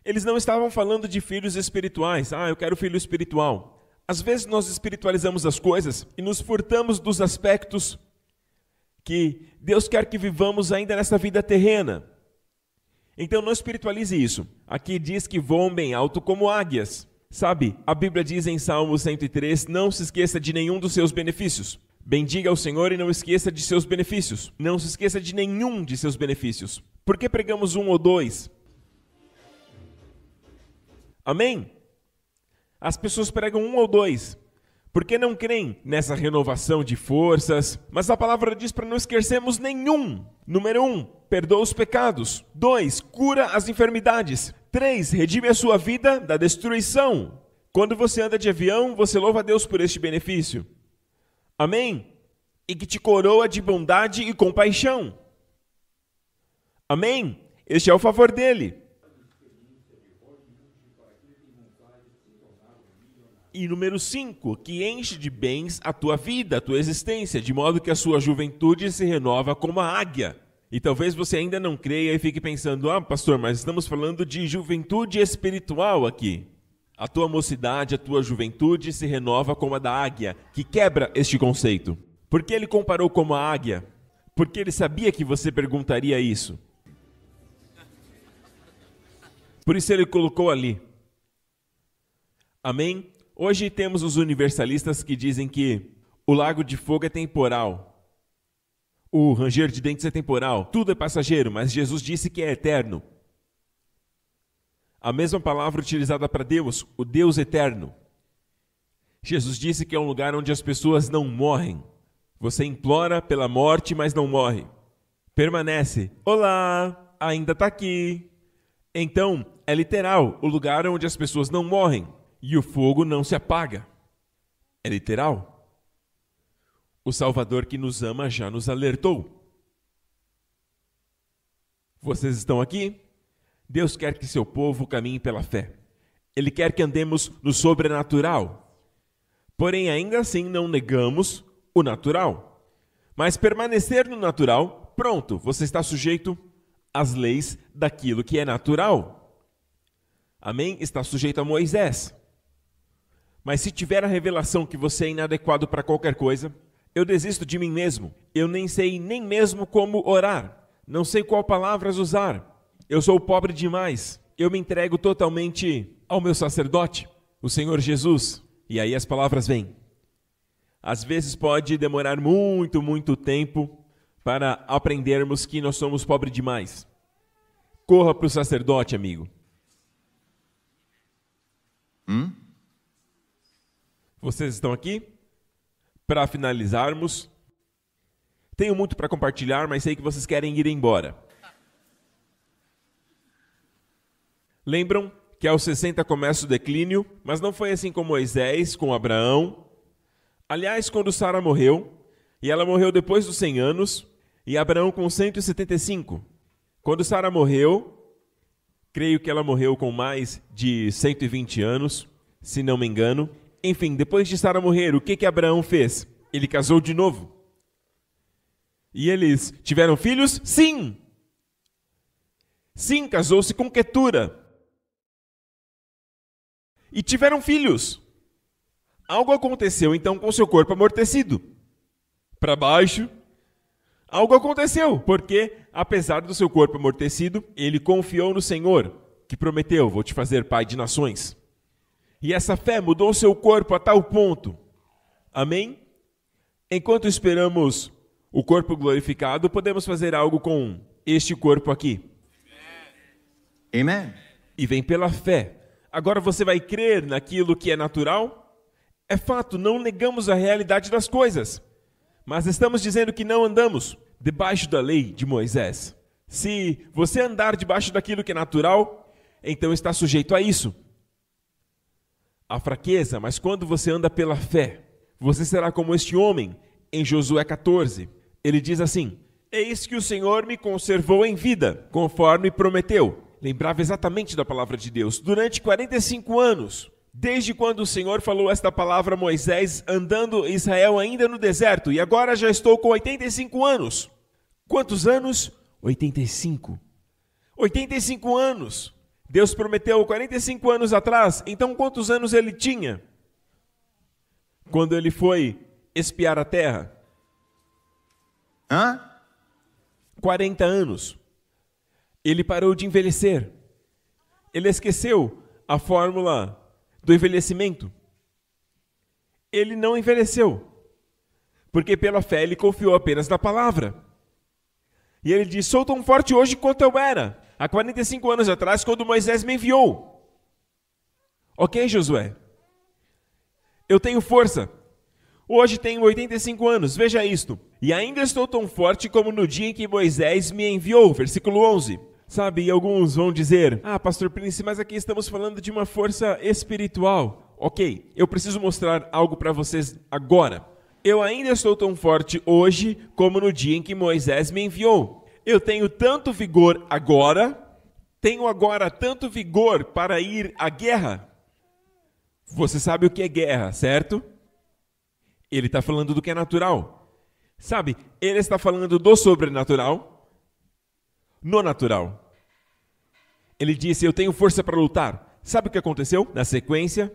Speaker 1: Eles não estavam falando de filhos espirituais. Ah, eu quero filho espiritual. Às vezes nós espiritualizamos as coisas e nos furtamos dos aspectos que Deus quer que vivamos ainda nessa vida terrena. Então não espiritualize isso. Aqui diz que voam bem alto como águias. Sabe, a Bíblia diz em Salmo 103: não se esqueça de nenhum dos seus benefícios. Bendiga ao Senhor e não esqueça de seus benefícios. Não se esqueça de nenhum de seus benefícios. Por que pregamos um ou dois? Amém? As pessoas pregam um ou dois porque não creem nessa renovação de forças. Mas a palavra diz para não esquecermos nenhum. Número 1, um, perdoa os pecados. 2, cura as enfermidades. 3, redime a sua vida da destruição. Quando você anda de avião, você louva a Deus por este benefício. Amém? E que te coroa de bondade e compaixão. Amém? Este é o favor dele. E número 5, que enche de bens a tua vida, a tua existência, de modo que a sua juventude se renova como a águia. E talvez você ainda não creia e fique pensando: ah, pastor, mas estamos falando de juventude espiritual aqui. A tua mocidade, a tua juventude se renova como a da águia, que quebra este conceito. Por que ele comparou como a águia? Porque ele sabia que você perguntaria isso. Por isso ele colocou ali. Amém? Hoje temos os universalistas que dizem que o lago de fogo é temporal, o ranger de dentes é temporal, tudo é passageiro, mas Jesus disse que é eterno. A mesma palavra utilizada para Deus, o Deus eterno. Jesus disse que é um lugar onde as pessoas não morrem. Você implora pela morte, mas não morre. Permanece. Olá, ainda está aqui. Então, é literal, o lugar onde as pessoas não morrem e o fogo não se apaga. É literal. O Salvador que nos ama já nos alertou. Vocês estão aqui? Deus quer que seu povo caminhe pela fé. Ele quer que andemos no sobrenatural. Porém, ainda assim, não negamos o natural. Mas permanecer no natural, pronto, você está sujeito às leis daquilo que é natural. Amém? Está sujeito a Moisés. Mas se tiver a revelação que você é inadequado para qualquer coisa, eu desisto de mim mesmo. Eu nem sei nem mesmo como orar. Não sei qual palavras usar. Eu sou pobre demais. Eu me entrego totalmente ao meu sacerdote, o Senhor Jesus. E aí as palavras vêm. Às vezes pode demorar muito, muito tempo para aprendermos que nós somos pobres demais. Corra para o sacerdote, amigo. Hum? Vocês estão aqui? Para finalizarmos, tenho muito para compartilhar, mas sei que vocês querem ir embora. Lembram que aos 60 começa o declínio, mas não foi assim com Moisés, com Abraão. Aliás, quando Sara morreu, e ela morreu depois dos 100 anos, e Abraão com 175. Quando Sara morreu, creio que ela morreu com mais de 120 anos, se não me engano, enfim, depois de Sara morrer, o que que Abraão fez? Ele casou de novo. E eles tiveram filhos? Sim. Sim, casou-se com Quetura. E tiveram filhos. Algo aconteceu então com seu corpo amortecido. Para baixo. Algo aconteceu, porque apesar do seu corpo amortecido, ele confiou no Senhor, que prometeu: Vou te fazer pai de nações. E essa fé mudou seu corpo a tal ponto. Amém? Enquanto esperamos o corpo glorificado, podemos fazer algo com este corpo aqui. Amém. E vem pela fé. Agora você vai crer naquilo que é natural? É fato, não negamos a realidade das coisas, mas estamos dizendo que não andamos debaixo da lei de Moisés. Se você andar debaixo daquilo que é natural, então está sujeito a isso a fraqueza, mas quando você anda pela fé, você será como este homem em Josué 14. Ele diz assim: Eis que o Senhor me conservou em vida, conforme prometeu. Lembrava exatamente da palavra de Deus. Durante 45 anos, desde quando o Senhor falou esta palavra a Moisés, andando Israel ainda no deserto, e agora já estou com 85 anos. Quantos anos? 85. 85 anos. Deus prometeu 45 anos atrás, então quantos anos ele tinha? Quando ele foi espiar a terra? Hã? 40 anos. Ele parou de envelhecer. Ele esqueceu a fórmula do envelhecimento. Ele não envelheceu, porque pela fé ele confiou apenas na palavra. E ele diz: Sou tão forte hoje quanto eu era há 45 anos atrás, quando Moisés me enviou. Ok, Josué? Eu tenho força. Hoje tenho 85 anos, veja isto. E ainda estou tão forte como no dia em que Moisés me enviou. Versículo 11. Sabe, e alguns vão dizer: Ah, Pastor Prince, mas aqui estamos falando de uma força espiritual. Ok, eu preciso mostrar algo para vocês agora. Eu ainda estou tão forte hoje como no dia em que Moisés me enviou. Eu tenho tanto vigor agora, tenho agora tanto vigor para ir à guerra. Você sabe o que é guerra, certo? Ele está falando do que é natural. Sabe, ele está falando do sobrenatural no natural. Ele disse: Eu tenho força para lutar. Sabe o que aconteceu na sequência?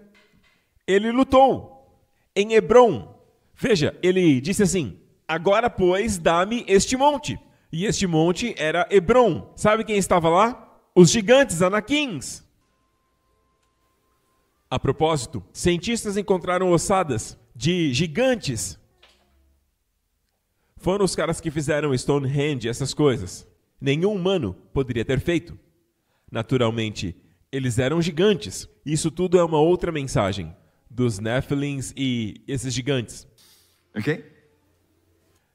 Speaker 1: Ele lutou em Hebron. Veja, ele disse assim: Agora, pois, dá-me este monte. E este monte era Hebron. Sabe quem estava lá? Os gigantes anaquins. A propósito, cientistas encontraram ossadas de gigantes. Foram os caras que fizeram Stonehenge, essas coisas. Nenhum humano poderia ter feito. Naturalmente, eles eram gigantes. Isso tudo é uma outra mensagem dos Nephilims e esses gigantes. Ok?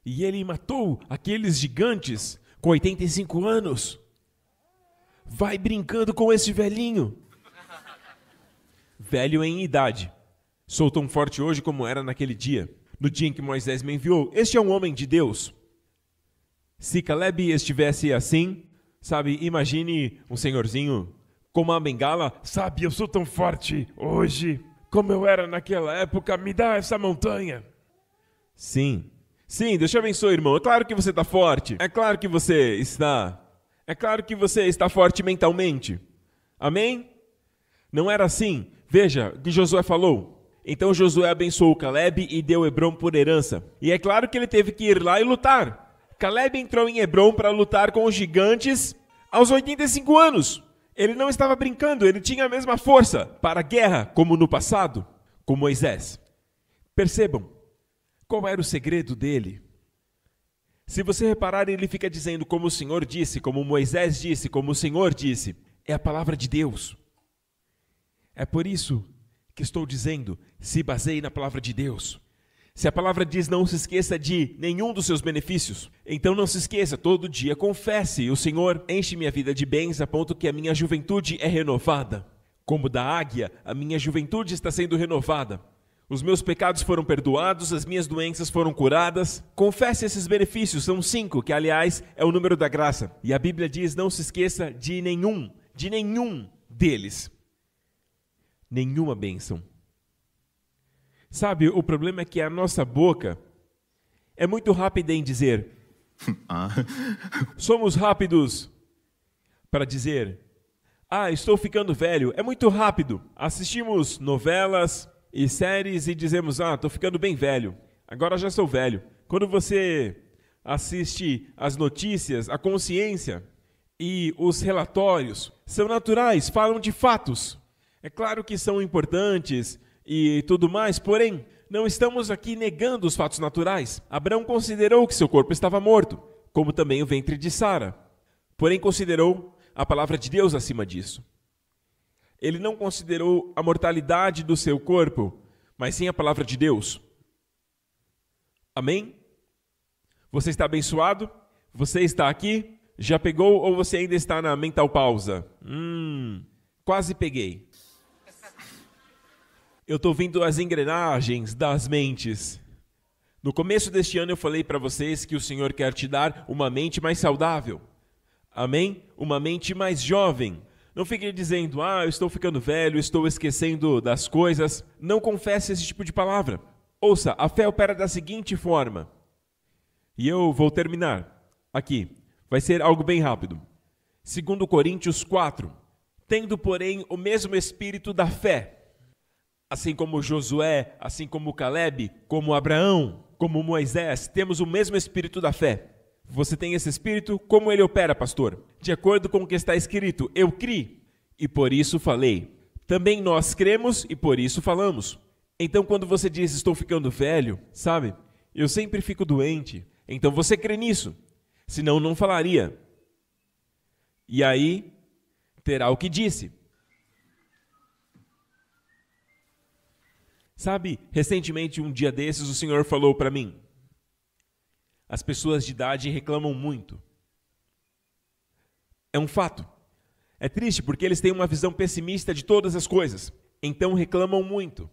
Speaker 1: E ele matou aqueles gigantes com 85 anos. Vai brincando com esse velhinho. Velho em idade. Sou tão forte hoje como era naquele dia, no dia em que Moisés me enviou. Este é um homem de Deus. Se Caleb estivesse assim, sabe, imagine um senhorzinho com uma bengala, sabe, eu sou tão forte hoje como eu era naquela época, me dá essa montanha. Sim, Sim, Deus te abençoe, irmão. É claro que você está forte. É claro que você está. É claro que você está forte mentalmente. Amém? Não era assim. Veja o que Josué falou. Então Josué abençoou Caleb e deu Hebron por herança. E é claro que ele teve que ir lá e lutar. Caleb entrou em Hebron para lutar com os gigantes aos 85 anos. Ele não estava brincando, ele tinha a mesma força para a guerra como no passado, com Moisés. Percebam, qual era o segredo dele? Se você reparar, ele fica dizendo como o Senhor disse, como Moisés disse, como o Senhor disse. É a palavra de Deus. É por isso que estou dizendo: se baseie na palavra de Deus. Se a palavra diz não se esqueça de nenhum dos seus benefícios, então não se esqueça, todo dia confesse: o Senhor enche minha vida de bens a ponto que a minha juventude é renovada. Como da águia, a minha juventude está sendo renovada. Os meus pecados foram perdoados, as minhas doenças foram curadas. Confesse esses benefícios, são cinco, que aliás é o número da graça. E a Bíblia diz: não se esqueça de nenhum, de nenhum deles. Nenhuma bênção. Sabe, o problema é que a nossa boca é muito rápida em dizer. Ah. Somos rápidos para dizer: Ah, estou ficando velho. É muito rápido. Assistimos novelas, e séries e dizemos: Ah, estou ficando bem velho, agora já sou velho. Quando você assiste as notícias, a consciência e os relatórios são naturais, falam de fatos. É claro que são importantes e tudo mais, porém, não estamos aqui negando os fatos naturais. Abraão considerou que seu corpo estava morto, como também o ventre de Sara. Porém, considerou a palavra de Deus acima disso ele não considerou a mortalidade do seu corpo, mas sim a palavra de Deus. Amém? Você está abençoado? Você está aqui? Já pegou ou você ainda está na mental pausa? Hum, quase peguei. Eu estou vendo as engrenagens das mentes. No começo deste ano eu falei para vocês que o Senhor quer te dar uma mente mais saudável. Amém? Uma mente mais jovem. Não fique dizendo, ah, eu estou ficando velho, estou esquecendo das coisas. Não confesse esse tipo de palavra. Ouça, a fé opera da seguinte forma. E eu vou terminar aqui. Vai ser algo bem rápido. Segundo Coríntios 4. Tendo, porém, o mesmo espírito da fé, assim como Josué, assim como Caleb, como Abraão, como Moisés, temos o mesmo espírito da fé. Você tem esse espírito? Como ele opera, pastor? de acordo com o que está escrito: Eu criei e por isso falei. Também nós cremos e por isso falamos. Então, quando você diz estou ficando velho, sabe? Eu sempre fico doente. Então você crê nisso. Senão não falaria. E aí terá o que disse. Sabe, recentemente, um dia desses, o Senhor falou para mim: As pessoas de idade reclamam muito. É um fato. É triste porque eles têm uma visão pessimista de todas as coisas, então reclamam muito.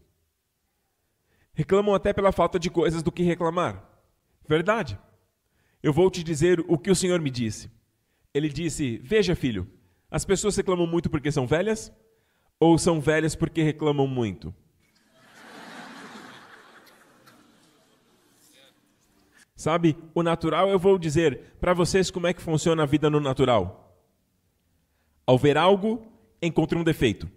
Speaker 1: Reclamam até pela falta de coisas do que reclamar. Verdade. Eu vou te dizer o que o Senhor me disse. Ele disse: Veja, filho, as pessoas reclamam muito porque são velhas, ou são velhas porque reclamam muito? Sabe, o natural eu vou dizer para vocês como é que funciona a vida no natural. Ao ver algo, encontre um defeito.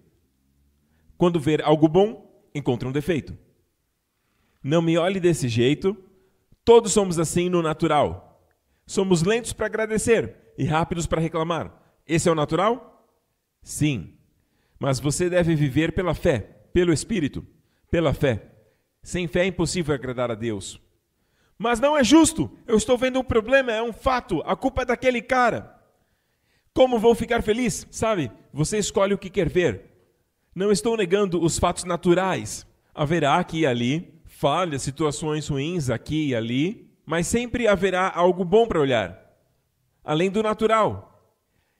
Speaker 1: Quando ver algo bom, encontre um defeito. Não me olhe desse jeito. Todos somos assim no natural. Somos lentos para agradecer e rápidos para reclamar. Esse é o natural? Sim. Mas você deve viver pela fé, pelo Espírito, pela fé. Sem fé é impossível agradar a Deus. Mas não é justo. Eu estou vendo um problema, é um fato. A culpa é daquele cara. Como vou ficar feliz? Sabe, você escolhe o que quer ver. Não estou negando os fatos naturais. Haverá aqui e ali falhas, situações ruins aqui e ali, mas sempre haverá algo bom para olhar, além do natural.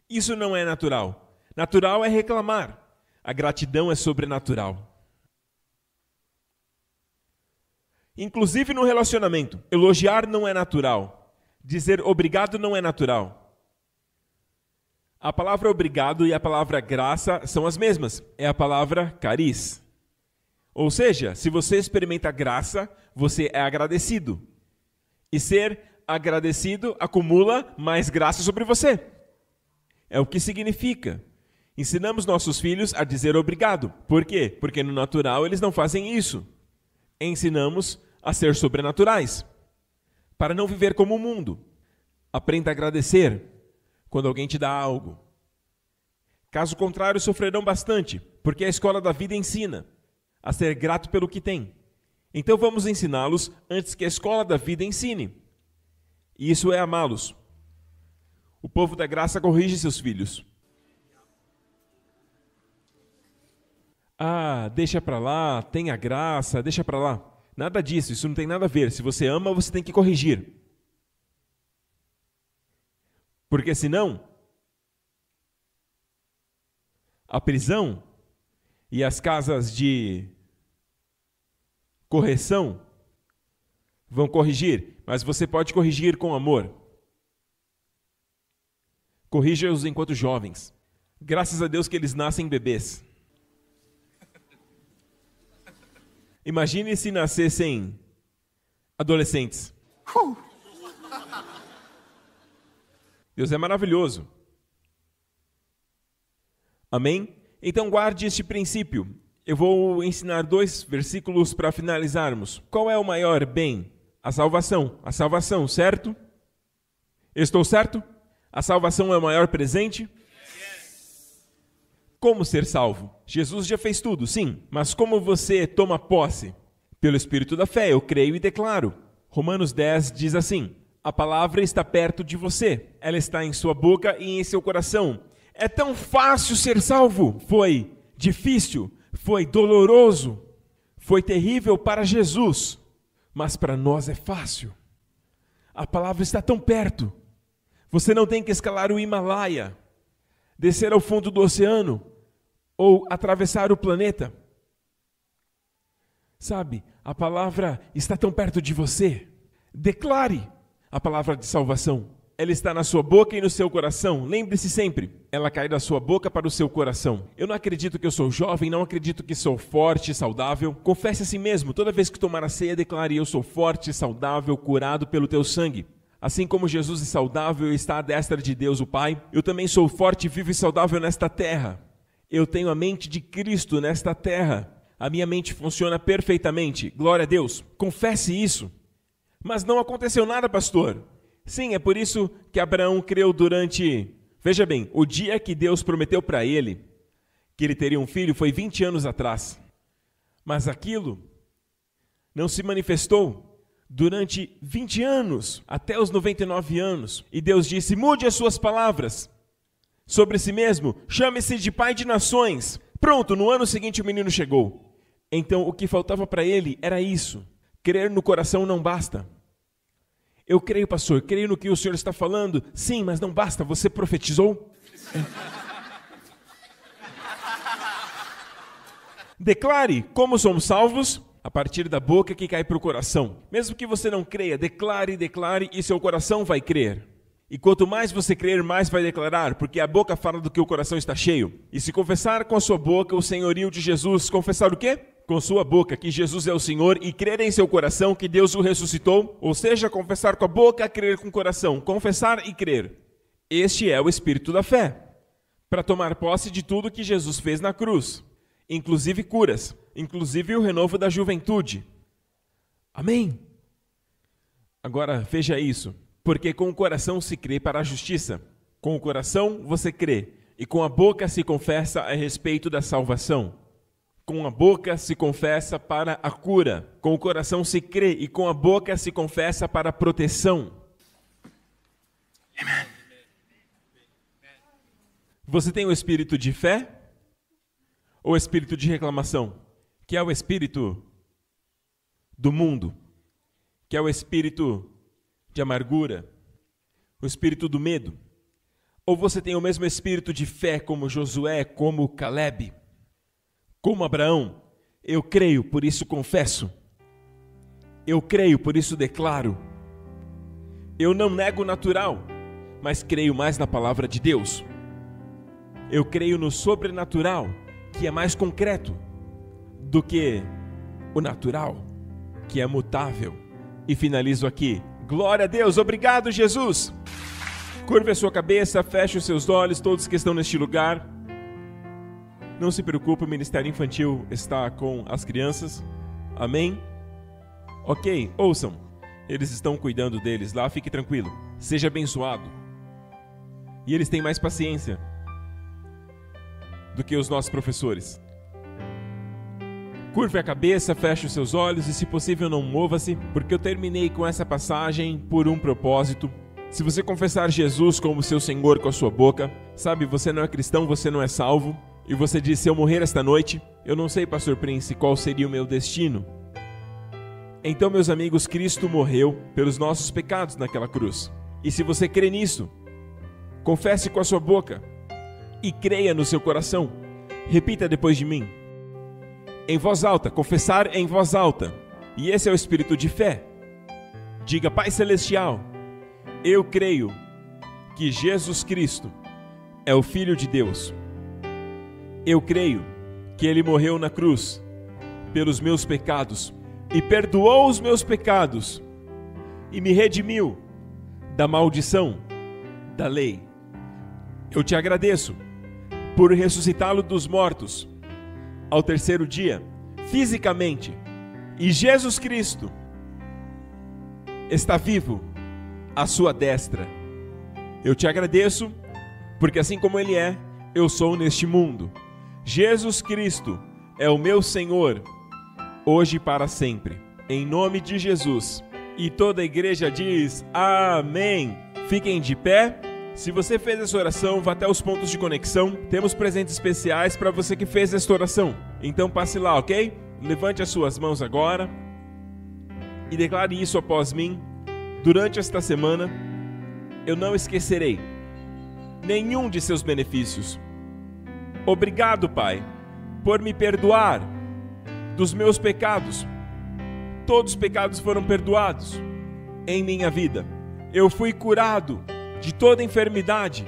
Speaker 1: Isso não é natural. Natural é reclamar. A gratidão é sobrenatural. Inclusive no relacionamento, elogiar não é natural. Dizer obrigado não é natural a palavra obrigado e a palavra graça são as mesmas. É a palavra cariz. Ou seja, se você experimenta graça, você é agradecido. E ser agradecido acumula mais graça sobre você. É o que significa. Ensinamos nossos filhos a dizer obrigado. Por quê? Porque no natural eles não fazem isso. Ensinamos a ser sobrenaturais. Para não viver como o mundo. Aprenda a agradecer quando alguém te dá algo. Caso contrário, sofrerão bastante, porque a escola da vida ensina a ser grato pelo que tem. Então vamos ensiná-los antes que a escola da vida ensine. E isso é amá-los. O povo da graça corrige seus filhos. Ah, deixa para lá, tenha graça, deixa para lá. Nada disso, isso não tem nada a ver. Se você ama, você tem que corrigir. Porque senão, a prisão e as casas de correção vão corrigir, mas você pode corrigir com amor. Corrija-os enquanto jovens. Graças a Deus que eles nascem bebês. Imagine se nascessem adolescentes. Uh! Deus é maravilhoso. Amém? Então guarde este princípio. Eu vou ensinar dois versículos para finalizarmos. Qual é o maior bem? A salvação. A salvação, certo? Estou certo? A salvação é o maior presente? Como ser salvo? Jesus já fez tudo, sim, mas como você toma posse? Pelo Espírito da fé, eu creio e declaro. Romanos 10 diz assim: a palavra está perto de você, ela está em sua boca e em seu coração. É tão fácil ser salvo? Foi difícil, foi doloroso, foi terrível para Jesus, mas para nós é fácil. A palavra está tão perto. Você não tem que escalar o Himalaia, descer ao fundo do oceano ou atravessar o planeta. Sabe, a palavra está tão perto de você. Declare a palavra de salvação, ela está na sua boca e no seu coração. Lembre-se sempre, ela cai da sua boca para o seu coração. Eu não acredito que eu sou jovem, não acredito que sou forte e saudável. Confesse a si mesmo, toda vez que tomar a ceia, declare: Eu sou forte, saudável, curado pelo teu sangue. Assim como Jesus é saudável e está à destra de Deus o Pai, eu também sou forte, vivo e saudável nesta terra. Eu tenho a mente de Cristo nesta terra. A minha mente funciona perfeitamente. Glória a Deus. Confesse isso. Mas não aconteceu nada, pastor. Sim, é por isso que Abraão creu durante. Veja bem, o dia que Deus prometeu para ele que ele teria um filho foi 20 anos atrás. Mas aquilo não se manifestou durante 20 anos, até os 99 anos. E Deus disse: mude as suas palavras sobre si mesmo, chame-se de pai de nações. Pronto, no ano seguinte o menino chegou. Então o que faltava para ele era isso Crer no coração não basta. Eu creio, pastor, creio no que o senhor está falando. Sim, mas não basta, você profetizou? Declare como somos salvos a partir da boca que cai para o coração. Mesmo que você não creia, declare, declare e seu coração vai crer. E quanto mais você crer, mais vai declarar, porque a boca fala do que o coração está cheio. E se confessar com a sua boca o senhorio de Jesus, confessar o quê? com sua boca que Jesus é o Senhor e crer em seu coração que Deus o ressuscitou, ou seja, confessar com a boca, crer com o coração, confessar e crer. Este é o espírito da fé, para tomar posse de tudo que Jesus fez na cruz, inclusive curas, inclusive o renovo da juventude. Amém? Agora veja isso, porque com o coração se crê para a justiça, com o coração você crê, e com a boca se confessa a respeito da salvação. Com a boca se confessa para a cura, com o coração se crê e com a boca se confessa para a proteção. Você tem o espírito de fé ou o espírito de reclamação, que é o espírito do mundo, que é o espírito de amargura, o espírito do medo? Ou você tem o mesmo espírito de fé como Josué, como Caleb? Como Abraão, eu creio, por isso confesso. Eu creio, por isso declaro. Eu não nego o natural, mas creio mais na palavra de Deus. Eu creio no sobrenatural, que é mais concreto do que o natural, que é mutável. E finalizo aqui. Glória a Deus, obrigado, Jesus. Curva a sua cabeça, feche os seus olhos, todos que estão neste lugar. Não se preocupe, o Ministério Infantil está com as crianças. Amém? Ok, ouçam. Eles estão cuidando deles lá, fique tranquilo. Seja abençoado. E eles têm mais paciência do que os nossos professores. Curve a cabeça, feche os seus olhos e, se possível, não mova-se, porque eu terminei com essa passagem por um propósito. Se você confessar Jesus como seu Senhor com a sua boca, sabe, você não é cristão, você não é salvo. E você diz: Se eu morrer esta noite, eu não sei, Pastor Prince, qual seria o meu destino. Então, meus amigos, Cristo morreu pelos nossos pecados naquela cruz. E se você crê nisso, confesse com a sua boca e creia no seu coração. Repita depois de mim. Em voz alta, confessar em voz alta. E esse é o espírito de fé. Diga, Pai Celestial, eu creio que Jesus Cristo é o Filho de Deus eu creio que ele morreu na cruz pelos meus pecados e perdoou os meus pecados e me redimiu da maldição da lei. Eu te agradeço por ressuscitá-lo dos mortos ao terceiro dia, fisicamente. E Jesus Cristo está vivo à sua destra. Eu te agradeço, porque assim como ele é, eu sou neste mundo. Jesus Cristo é o meu Senhor, hoje e para sempre. Em nome de Jesus. E toda a igreja diz amém. Fiquem de pé. Se você fez essa oração, vá até os pontos de conexão. Temos presentes especiais para você que fez esta oração. Então passe lá, ok? Levante as suas mãos agora e declare isso após mim. Durante esta semana, eu não esquecerei nenhum de seus benefícios Obrigado, Pai, por me perdoar dos meus pecados. Todos os pecados foram perdoados em minha vida. Eu fui curado de toda enfermidade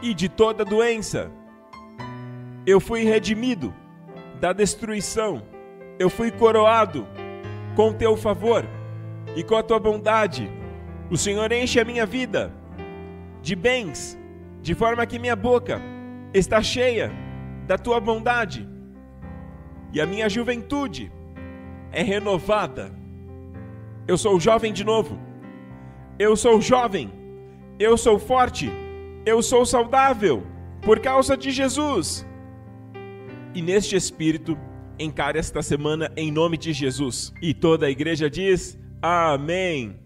Speaker 1: e de toda doença. Eu fui redimido da destruição. Eu fui coroado com teu favor e com a tua bondade. O Senhor enche a minha vida de bens, de forma que minha boca está cheia da tua bondade, e a minha juventude é renovada. Eu sou jovem de novo, eu sou jovem, eu sou forte, eu sou saudável por causa de Jesus. E neste espírito, encare esta semana em nome de Jesus. E toda a igreja diz: Amém.